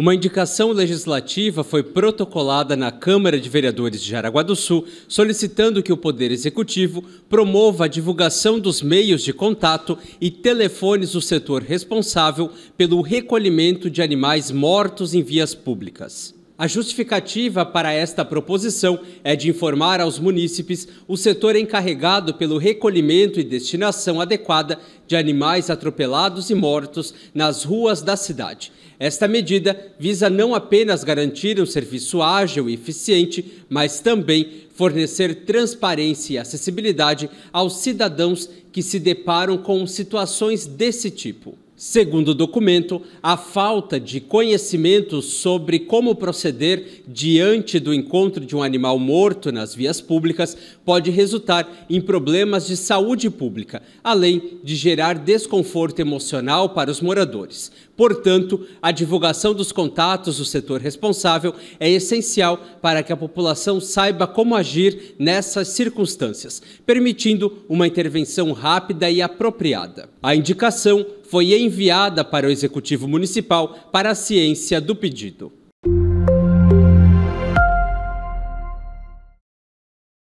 Uma indicação legislativa foi protocolada na Câmara de Vereadores de Jaraguá do Sul, solicitando que o Poder Executivo promova a divulgação dos meios de contato e telefones do setor responsável pelo recolhimento de animais mortos em vias públicas. A justificativa para esta proposição é de informar aos munícipes o setor encarregado pelo recolhimento e destinação adequada de animais atropelados e mortos nas ruas da cidade. Esta medida visa não apenas garantir um serviço ágil e eficiente, mas também fornecer transparência e acessibilidade aos cidadãos que se deparam com situações desse tipo. Segundo o documento, a falta de conhecimento sobre como proceder diante do encontro de um animal morto nas vias públicas pode resultar em problemas de saúde pública, além de gerar desconforto emocional para os moradores. Portanto, a divulgação dos contatos do setor responsável é essencial para que a população saiba como agir nessas circunstâncias, permitindo uma intervenção rápida e apropriada. A indicação foi enviada para o Executivo Municipal para a ciência do pedido.